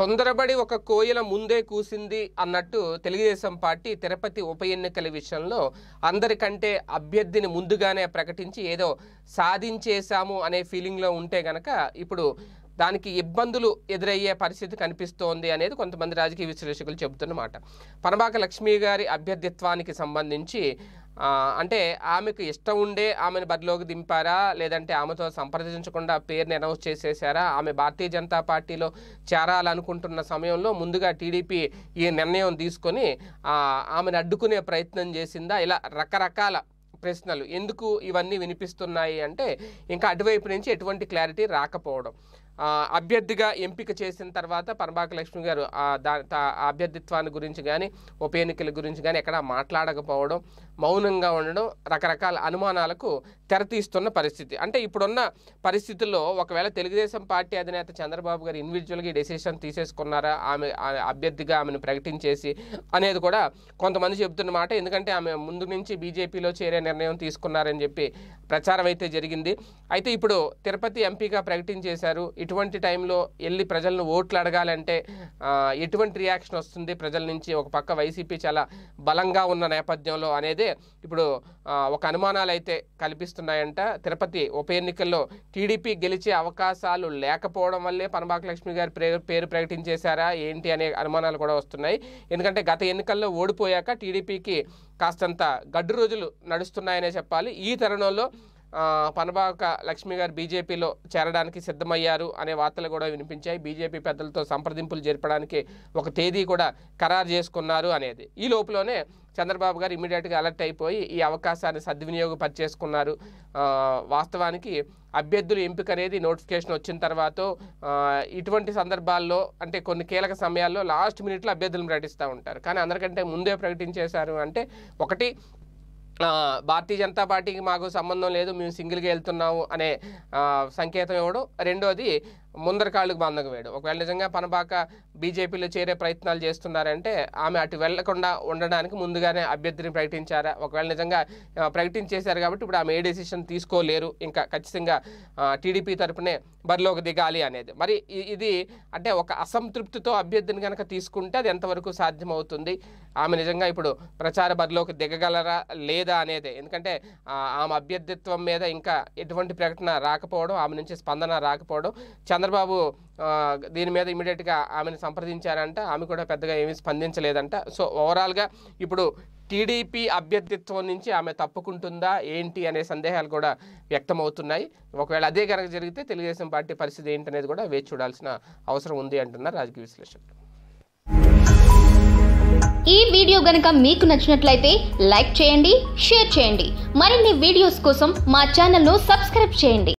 తొందరబడి ఒక కోయల ముందే కూసింది అన్నట్టు తెలుగుదేశం పార్టీ తిరుపతి ఉప ఎన్నికల విషయంలో అందరికంటే అభ్యర్థిని ముందుగానే ప్రకటించి ఏదో సాధించేశాము అనే ఫీలింగ్లో ఉంటే గనక ఇప్పుడు దానికి ఇబ్బందులు ఎదురయ్యే పరిస్థితి కనిపిస్తోంది అనేది కొంతమంది రాజకీయ విశ్లేషకులు చెబుతున్నమాట పనబాక లక్ష్మీ గారి అభ్యర్థిత్వానికి సంబంధించి అంటే ఆమెకు ఇష్టం ఉండే ఆమెను బరిలోకి దింపారా లేదంటే ఆమెతో సంప్రదించకుండా పేరుని అనౌన్స్ చేసేసారా ఆమె భారతీయ జనతా పార్టీలో చేరాలనుకుంటున్న సమయంలో ముందుగా టీడీపీ ఈ నిర్ణయం తీసుకొని ఆమెను అడ్డుకునే ప్రయత్నం చేసిందా ఇలా రకరకాల ప్రశ్నలు ఎందుకు ఇవన్నీ వినిపిస్తున్నాయి అంటే ఇంకా అటువైపు నుంచి ఎటువంటి క్లారిటీ రాకపోవడం అభ్యర్థిగా ఎంపిక చేసిన తర్వాత పరమాక లక్ష్మి గారు అభ్యర్థిత్వాన్ని గురించి కానీ ఉప ఎన్నికల గురించి కానీ ఎక్కడా మాట్లాడకపోవడం మౌనంగా ఉండడం రకరకాల అనుమానాలకు తెరతీస్తున్న పరిస్థితి అంటే ఇప్పుడున్న పరిస్థితుల్లో ఒకవేళ తెలుగుదేశం పార్టీ అధినేత చంద్రబాబు గారు ఇండివిజువల్గా డెసిషన్ తీసేసుకున్నారా ఆమె అభ్యర్థిగా ఆమెను ప్రకటించేసి అనేది కూడా కొంతమంది చెబుతున్న మాట ఎందుకంటే ఆమె ముందు నుంచి బీజేపీలో చేరే నిర్ణయం తీసుకున్నారని చెప్పి ప్రచారం అయితే జరిగింది అయితే ఇప్పుడు తిరుపతి ఎంపీగా ప్రకటించేశారు ఇటువంటి టైంలో వెళ్ళి ప్రజలను ఓట్లు అడగాలంటే ఎటువంటి రియాక్షన్ వస్తుంది ప్రజల నుంచి ఒక పక్క వైసీపీ చాలా బలంగా ఉన్న నేపథ్యంలో అనేది ఇప్పుడు ఒక అనుమానాలు అయితే కల్పిస్తున్నాయంట తిరుపతి ఉప ఎన్నికల్లో టీడీపీ గెలిచే అవకాశాలు లేకపోవడం వల్లే పనబాక లక్ష్మి గారి పేరు ప్రకటించేశారా ఏంటి అనే అనుమానాలు కూడా వస్తున్నాయి ఎందుకంటే గత ఎన్నికల్లో ఓడిపోయాక టీడీపీకి కాస్తంత గడ్డు రోజులు నడుస్తున్నాయనే చెప్పాలి ఈ తరుణంలో పనబాక లక్ష్మి గారు బీజేపీలో చేరడానికి సిద్ధమయ్యారు అనే వార్తలు కూడా వినిపించాయి బీజేపీ పెద్దలతో సంప్రదింపులు జరపడానికి ఒక తేదీ కూడా ఖరారు చేసుకున్నారు అనేది ఈ లోపలనే చంద్రబాబు గారు ఇమీడియట్గా అలర్ట్ అయిపోయి ఈ అవకాశాన్ని సద్వినియోగపరిచేసుకున్నారు వాస్తవానికి అభ్యర్థుల ఎంపిక అనేది నోటిఫికేషన్ వచ్చిన తర్వాత ఇటువంటి సందర్భాల్లో అంటే కొన్ని కీలక సమయాల్లో లాస్ట్ మినిట్లో అభ్యర్థులను ప్రకటిస్తూ ఉంటారు కానీ అందరికంటే ముందే ప్రకటించేశారు అంటే ఒకటి భారతీయ జనతా పార్టీకి మాకు సంబంధం లేదు మేము సింగిల్గా వెళ్తున్నాము అనే సంకేతం ఇవ్వడం రెండోది ముందర కాళ్ళకు వేయడం ఒకవేళ నిజంగా పనబాక బీజేపీలో చేరే ప్రయత్నాలు చేస్తున్నారంటే ఆమె అటు వెళ్లకుండా ఉండడానికి ముందుగానే అభ్యర్థిని ప్రకటించారా ఒకవేళ నిజంగా ప్రకటించేశారు కాబట్టి ఇప్పుడు ఆమె ఏ డెసిషన్ తీసుకోలేరు ఇంకా ఖచ్చితంగా టీడీపీ తరఫునే బరిలోకి దిగాలి అనేది మరి ఇది అంటే ఒక అసంతృప్తితో అభ్యర్థిని కనుక తీసుకుంటే అది ఎంతవరకు సాధ్యమవుతుంది ఆమె నిజంగా ఇప్పుడు ప్రచార బరిలోకి దిగగలరా లేదా అనేది ఎందుకంటే ఆమె అభ్యర్థిత్వం మీద ఇంకా ఎటువంటి ప్రకటన రాకపోవడం ఆమె నుంచి స్పందన రాకపోవడం చంద్ర చంద్రబాబు దీని మీద ఇమీడియట్గా ఆమెను సంప్రదించారంట ఆమె కూడా పెద్దగా ఏమీ స్పందించలేదంట సో ఓవరాల్గా ఇప్పుడు టీడీపీ అభ్యర్థిత్వం నుంచి ఆమె తప్పుకుంటుందా ఏంటి అనే సందేహాలు కూడా వ్యక్తమవుతున్నాయి ఒకవేళ అదే కనుక జరిగితే తెలుగుదేశం పార్టీ పరిస్థితి ఏంటనేది కూడా వేచి చూడాల్సిన అవసరం ఉంది అంటున్నారు రాజకీయ విశ్లేషకులు ఈ వీడియో గనుక మీకు నచ్చినట్లయితే లైక్ చేయండి షేర్ చేయండి మరిన్ని వీడియోస్ కోసం మా ఛానల్ను సబ్స్క్రైబ్ చేయండి